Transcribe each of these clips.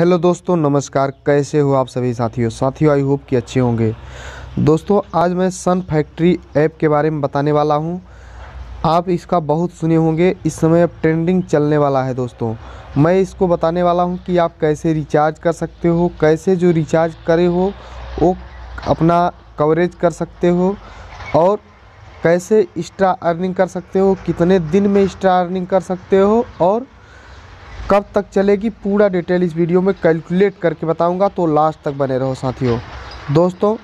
hello दोस्तों नमस्कार कैसे हो आप सभी साथियों साथियों आई होप कि अच्छे होंगे दोस्तों आज मैं सन फैक्ट्री ऐप के बारे में बताने वाला हूं आप इसका बहुत सुने होंगे इस समय अब ट्रेंडिंग चलने वाला है दोस्तों मैं इसको बताने वाला हूं कि आप कैसे रिचार्ज कर सकते हो कैसे जो रिचार्ज करे हो वो अपना कवरेज कर सकते हो और कैसे एक्स्ट्रा अर्निंग कर सकते हो कितने दिन में एक्स्ट्रा अर्निंग कर सकते हो और कब तक चलेगी पूरा डिटेल इस वीडियो में कैलकुलेट करके बताऊंगा तो लास्ट तक बने रहो साथियों दोस्तों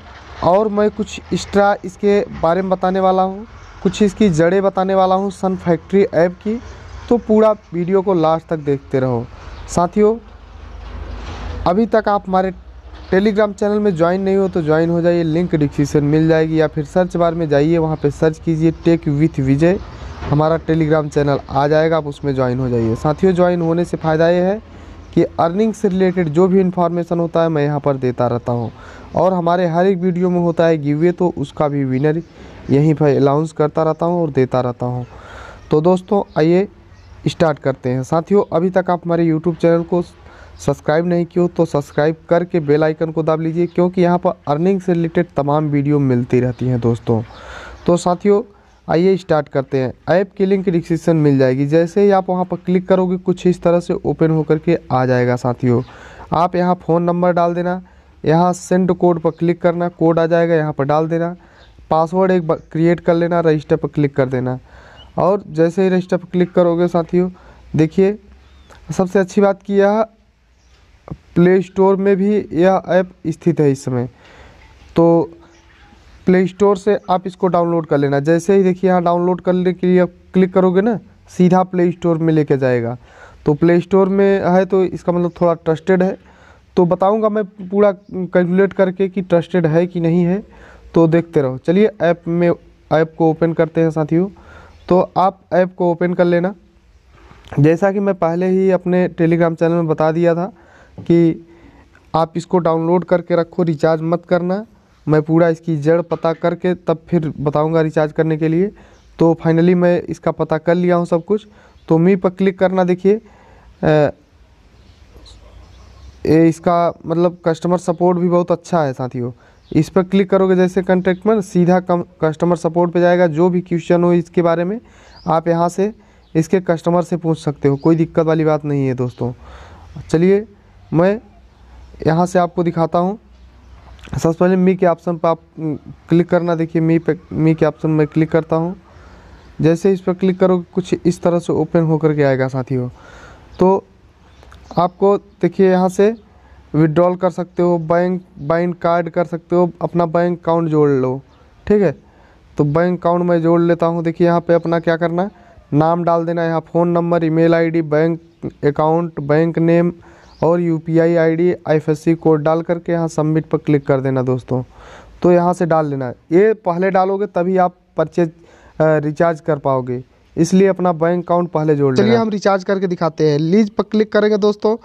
और मैं कुछ एक्स्ट्रा इसके बारे में बताने वाला हूँ कुछ इसकी जड़ें बताने वाला हूँ सन फैक्ट्री ऐप की तो पूरा वीडियो को लास्ट तक देखते रहो साथियों अभी तक आप हमारे टेलीग्राम चैनल में ज्वाइन नहीं हो तो ज्वाइन हो जाइए लिंक डिस्क्रिप्शन मिल जाएगी या फिर सर्च बार में जाइए वहाँ पे सर्च कीजिए टेक विथ विजय हमारा टेलीग्राम चैनल आ जाएगा आप उसमें ज्वाइन हो जाइए साथियों ज्वाइन होने से फ़ायदा ये है कि अर्निंग से रिलेटेड जो भी इन्फॉर्मेशन होता है मैं यहाँ पर देता रहता हूँ और हमारे हर एक वीडियो में होता है गिवे तो उसका भी विनर यहीं पर अनाउंस करता रहता हूँ और देता रहता हूँ तो दोस्तों आइए स्टार्ट करते हैं साथियों अभी तक आप हमारे यूट्यूब चैनल को सब्सक्राइब नहीं किए तो सब्सक्राइब करके बेल आइकन को दाब लीजिए क्योंकि यहाँ पर अर्निंग से रिलेटेड तमाम वीडियो मिलती रहती हैं दोस्तों तो साथियों आइए स्टार्ट करते हैं ऐप की लिंक डिस्क्रिप्शन मिल जाएगी जैसे ही आप वहाँ पर क्लिक करोगे कुछ इस तरह से ओपन होकर के आ जाएगा साथियों आप यहाँ फ़ोन नंबर डाल देना यहाँ सेंड कोड पर क्लिक करना कोड आ जाएगा यहाँ पर डाल देना पासवर्ड एक क्रिएट कर लेना रजिस्टर पर क्लिक कर देना और जैसे ही रजिस्टर पर क्लिक करोगे साथियों देखिए सबसे अच्छी बात कि यह प्ले स्टोर में भी यह ऐप स्थित है इस समय तो प्ले स्टोर से आप इसको डाउनलोड कर लेना जैसे ही देखिए यहाँ डाउनलोड करने के लिए क्लिक करोगे ना सीधा प्ले स्टोर में लेके जाएगा तो प्ले स्टोर में है तो इसका मतलब थोड़ा ट्रस्टेड है तो बताऊंगा मैं पूरा कैलकुलेट करके कि ट्रस्टेड है कि नहीं है तो देखते रहो चलिए ऐप में ऐप को ओपन करते हैं साथियों तो आप ऐप को ओपन कर लेना जैसा कि मैं पहले ही अपने टेलीग्राम चैनल में बता दिया था कि आप इसको डाउनलोड करके रखो रिचार्ज मत करना मैं पूरा इसकी जड़ पता करके तब फिर बताऊँगा रिचार्ज करने के लिए तो फाइनली मैं इसका पता कर लिया हूँ सब कुछ तो मी पर क्लिक करना देखिए इसका मतलब कस्टमर सपोर्ट भी बहुत अच्छा है साथियों इस पर क्लिक करोगे जैसे कॉन्टैक्ट में सीधा कम कस्टमर सपोर्ट पे जाएगा जो भी क्वेश्चन हो इसके बारे में आप यहाँ से इसके कस्टमर से पूछ सकते हो कोई दिक्कत वाली बात नहीं है दोस्तों चलिए मैं यहाँ से आपको दिखाता हूँ सबसे पहले मी के ऑप्शन पर आप हम्म, क्लिक करना देखिए मी पे मी के ऑप्शन में क्लिक करता हूँ जैसे इस पर क्लिक करो कुछ इस तरह से ओपन होकर के आएगा साथियों तो आपको देखिए यहाँ से विड्रॉल कर सकते हो बैंक बैंक कार्ड कर सकते हो अपना बैंक अकाउंट जोड़ लो ठीक है तो बैंक अकाउंट मैं जोड़ लेता हूँ देखिए यहाँ पे अपना क्या करना है नाम डाल देना है यहाँ phone number email ID bank account bank name और U P I I D I code डाल करके यहाँ सबमिट पर क्लिक कर देना दोस्तों तो यहाँ से डाल लेना ये पहले डालोगे तभी आप परचेज रिचार्ज कर पाओगे इसलिए अपना बैंक अकाउंट पहले जोड़ चलिए हम रिचार्ज करके दिखाते हैं लीज पर क्लिक करेंगे दोस्तों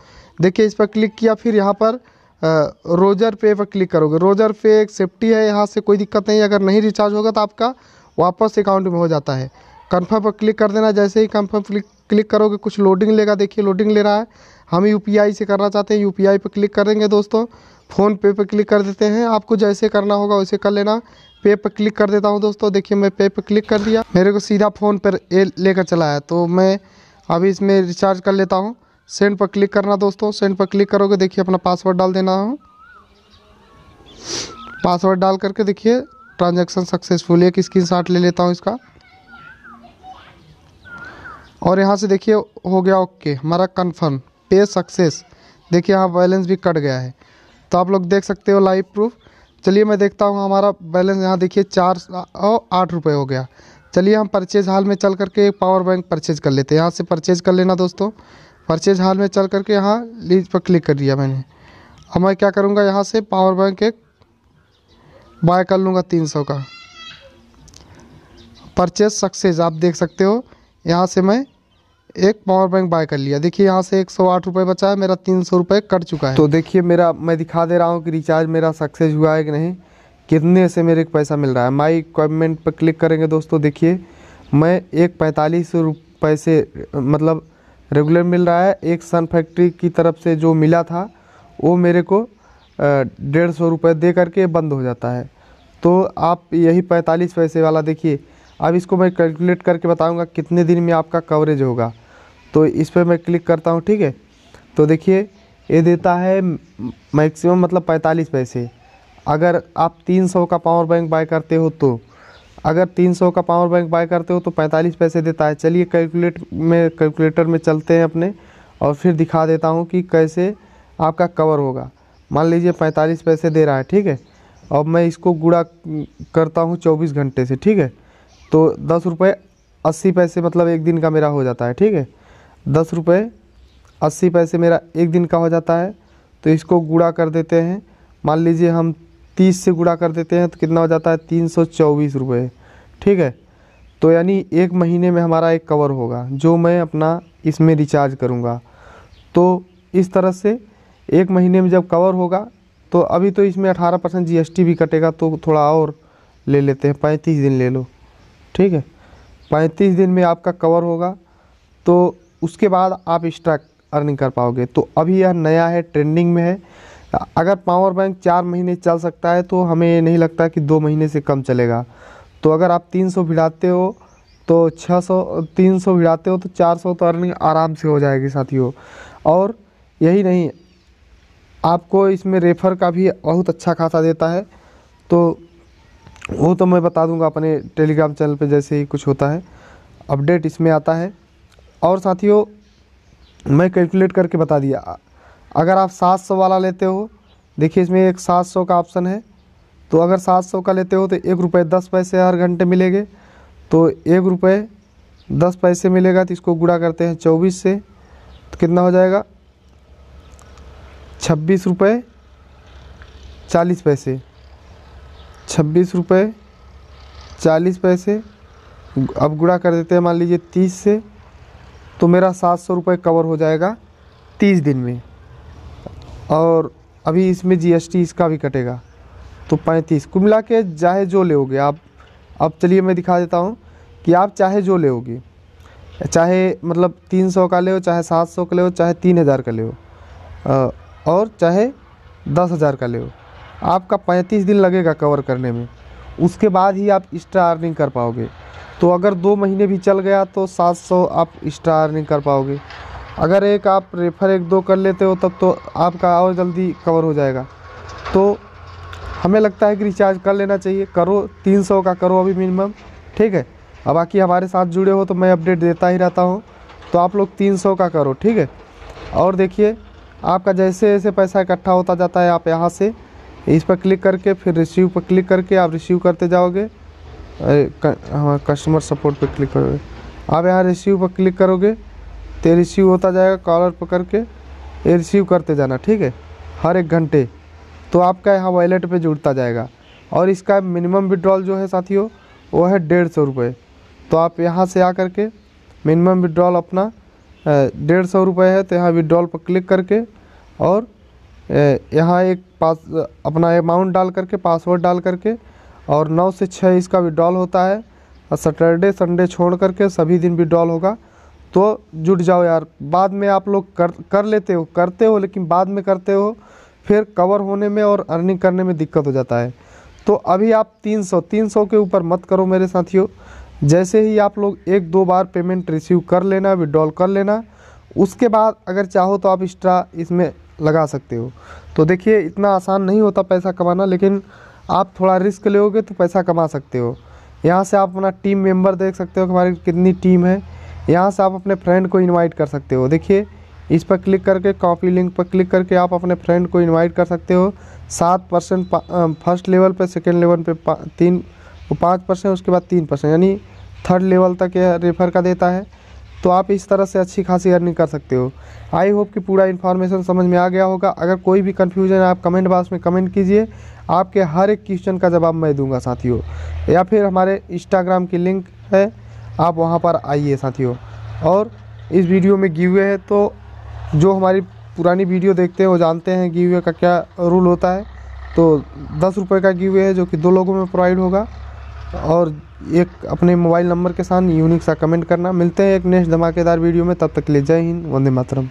देखिए इस पर क्लिक किया फिर यहाँ पर रोजर पे पर क्लिक करोगे रोजर पे एक सेफ्टी है यहाँ से कोई दिक्कत नहीं अगर नहीं रिचार्ज होगा तो आपका वापस अकाउंट में हो जाता है कन्फर्म पर क्लिक कर देना जैसे ही कन्फर्म क्लिक क्लिक करोगे कुछ लोडिंग लेगा देखिए लोडिंग ले रहा है हम यू से करना चाहते हैं यू पे क्लिक करेंगे दोस्तों फ़ोन पे पर क्लिक कर देते हैं आपको जैसे करना होगा वैसे कर लेना पे पर क्लिक कर देता हूँ दोस्तों देखिए मैं पे पर क्लिक कर दिया मेरे को सीधा फ़ोन पर लेकर चला है तो मैं अभी इसमें रिचार्ज कर लेता हूँ सेंड पर क्लिक करना दोस्तों सेंड पर क्लिक करोगे देखिए अपना पासवर्ड डाल देना हो पासवर्ड डाल करके देखिए ट्रांजेक्शन सक्सेसफुल एक स्क्रीन ले लेता हूँ इसका और यहाँ से देखिए हो गया ओके हमारा कन्फर्म पे सक्सेस देखिए यहाँ बैलेंस भी कट गया है तो आप लोग देख सकते हो लाइव प्रूफ चलिए मैं देखता हूँ हमारा बैलेंस यहाँ देखिए चार और आठ रुपये हो गया चलिए हम परचेज हाल में चल करके एक पावर बैंक परचेज कर लेते हैं यहाँ से परचेज कर लेना दोस्तों परचेज हाल में चल करके यहाँ लीज पर क्लिक कर दिया मैंने अब मैं क्या करूँगा यहाँ से पावर बैंक एक बाय कर लूँगा तीन सौ का परचेज सक्सेस आप देख सकते हो यहाँ से मैं एक पावर बैंक बाय कर लिया देखिए यहाँ से एक सौ आठ रुपये बचा है मेरा तीन सौ रुपये कट चुका है तो देखिए मेरा मैं दिखा दे रहा हूँ कि रिचार्ज मेरा सक्सेस हुआ है कि नहीं कितने से मेरे को पैसा मिल रहा है माई इक्विपमेंट पर क्लिक करेंगे दोस्तों देखिए मैं एक पैंतालीस रुपये से मतलब रेगुलर मिल रहा है एक सन फैक्ट्री की तरफ से जो मिला था वो मेरे को डेढ़ सौ रुपये दे करके बंद हो जाता है तो आप यही पैंतालीस पैसे वाला देखिए अब इसको मैं कैलकुलेट करके बताऊंगा कितने दिन में आपका कवरेज होगा तो इस पर मैं क्लिक करता हूँ ठीक है तो देखिए ये देता है मैक्सिमम मतलब पैंतालीस पैसे अगर आप तीन सौ का पावर बैंक बाय करते हो तो अगर तीन सौ का पावर बैंक बाय करते हो तो पैंतालीस पैसे देता है चलिए कैलकुलेट में कैलकुलेटर में चलते हैं अपने और फिर दिखा देता हूँ कि कैसे आपका कवर होगा मान लीजिए पैंतालीस पैसे दे रहा है ठीक है अब मैं इसको गुड़ा करता हूँ चौबीस घंटे से ठीक है तो दस रुपये अस्सी पैसे मतलब एक दिन का मेरा हो जाता है ठीक है दस रुपये अस्सी पैसे मेरा एक दिन का हो जाता है तो इसको गुड़ा कर देते हैं मान लीजिए हम तीस से गुड़ा कर देते हैं तो कितना हो जाता है तीन सौ चौबीस रुपये ठीक है तो यानी एक महीने में हमारा एक कवर होगा जो मैं अपना इसमें रिचार्ज करूँगा तो इस तरह से एक महीने में जब कवर होगा तो अभी तो इसमें अठारह परसेंट जी भी कटेगा तो थोड़ा और ले लेते हैं पैंतीस दिन ले लो ठीक है पैंतीस दिन में आपका कवर होगा तो उसके बाद आप एक्स्ट्रा अर्निंग कर पाओगे तो अभी यह नया है ट्रेंडिंग में है अगर पावर बैंक चार महीने चल सकता है तो हमें नहीं लगता कि दो महीने से कम चलेगा तो अगर आप तीन सौ भिड़ाते हो तो छः सौ तीन सौ भिड़ाते हो तो चार सौ तो अर्निंग आराम से हो जाएगी साथियों और यही नहीं आपको इसमें रेफर का भी बहुत अच्छा खासा देता है तो वो तो मैं बता दूंगा अपने टेलीग्राम चैनल पे जैसे ही कुछ होता है अपडेट इसमें आता है और साथियों मैं कैलकुलेट करके बता दिया अगर आप सात सौ वाला लेते हो देखिए इसमें एक सात सौ का ऑप्शन है तो अगर सात सौ का लेते हो तो एक रुपये दस पैसे हर घंटे मिलेंगे तो एक रुपये दस पैसे मिलेगा तो इसको गुड़ा करते हैं चौबीस से तो कितना हो जाएगा छब्बीस रुपये चालीस पैसे छब्बीस रुपये चालीस पैसे अब गुड़ा कर देते हैं मान लीजिए तीस से तो मेरा सात सौ रुपये कवर हो जाएगा तीस दिन में और अभी इसमें जीएसटी इसका भी कटेगा तो पैंतीस कुल मिला के चाहे जो लोगे आप अब चलिए मैं दिखा देता हूँ कि आप चाहे जो लोगे चाहे मतलब तीन सौ का ले हो चाहे सात सौ का ले हो चाहे तीन हज़ार का ले हो और चाहे दस हज़ार का ले हो आपका पैंतीस दिन लगेगा कवर करने में उसके बाद ही आप एक्स्ट्रा अर्निंग कर पाओगे तो अगर दो महीने भी चल गया तो सात सौ आप एक्स्ट्रा अर्निंग कर पाओगे अगर एक आप रेफर एक दो कर लेते हो तब तो आपका और जल्दी कवर हो जाएगा तो हमें लगता है कि रिचार्ज कर लेना चाहिए करो तीन सौ का करो अभी मिनिमम ठीक है अब बाकी हमारे साथ जुड़े हो तो मैं अपडेट देता ही रहता हूँ तो आप लोग तीन सौ का करो ठीक है और देखिए आपका जैसे जैसे पैसा इकट्ठा होता जाता है आप यहाँ से इस पर क्लिक करके फिर रिसीव पर क्लिक करके आप रिसीव करते जाओगे हाँ कस्टमर सपोर्ट पर क्लिक करोगे आप यहाँ रिसीव पर क्लिक करोगे तो रिसीव होता जाएगा कॉलर पर करके ये रिसीव करते जाना ठीक है हर एक घंटे तो आपका यहाँ वॉलेट पे जुड़ता जाएगा और इसका मिनिमम विड्रॉल जो है साथियों वो है डेढ़ सौ रुपये तो आप यहाँ से आ करके मिनिमम विड्रॉल अपना डेढ़ सौ रुपये है तो यहाँ विड्रॉल पर क्लिक करके और यहाँ एक पास अपना अमाउंट डाल करके पासवर्ड डाल करके और नौ से छः इसका विड्रॉल होता है और सैटरडे संडे छोड़ करके सभी दिन विड्रॉल होगा तो जुट जाओ यार बाद में आप लोग कर कर लेते हो करते हो लेकिन बाद में करते हो फिर कवर होने में और अर्निंग करने में दिक्कत हो जाता है तो अभी आप 300 300 के ऊपर मत करो मेरे साथियों जैसे ही आप लोग एक दो बार पेमेंट रिसीव कर लेना विड्रॉल कर लेना उसके बाद अगर चाहो तो आप एक्स्ट्रा इसमें लगा सकते हो तो देखिए इतना आसान नहीं होता पैसा कमाना लेकिन आप थोड़ा रिस्क लोगे तो पैसा कमा सकते हो यहाँ से आप अपना टीम मेंबर देख सकते हो कि हमारी कितनी टीम है यहाँ से आप अपने फ्रेंड को इनवाइट कर सकते हो देखिए इस पर क्लिक करके कॉपी लिंक पर क्लिक करके आप अपने फ्रेंड को इनवाइट कर सकते हो सात परसेंट फर्स्ट लेवल पे सेकेंड लेवल पे पा, तीन पाँच परसेंट उसके बाद तीन परसेंट यानी थर्ड लेवल तक यह रेफर का देता है तो आप इस तरह से अच्छी खासी अर्निंग कर सकते हो आई होप कि पूरा इन्फॉर्मेशन समझ में आ गया होगा अगर कोई भी कन्फ्यूजन है आप कमेंट बॉक्स में कमेंट कीजिए आपके हर एक क्वेश्चन का जवाब मैं दूंगा साथियों या फिर हमारे इंस्टाग्राम की लिंक है आप वहाँ पर आइए साथियों और इस वीडियो में गिवे है तो जो हमारी पुरानी वीडियो देखते हैं वो जानते हैं गिवे का क्या रूल होता है तो दस रुपये का गिवे है जो कि दो लोगों में प्रोवाइड होगा और एक अपने मोबाइल नंबर के साथ यूनिक सा कमेंट करना मिलते हैं एक नेक्स्ट धमाकेदार वीडियो में तब तक ले जय हिंद वंदे मातरम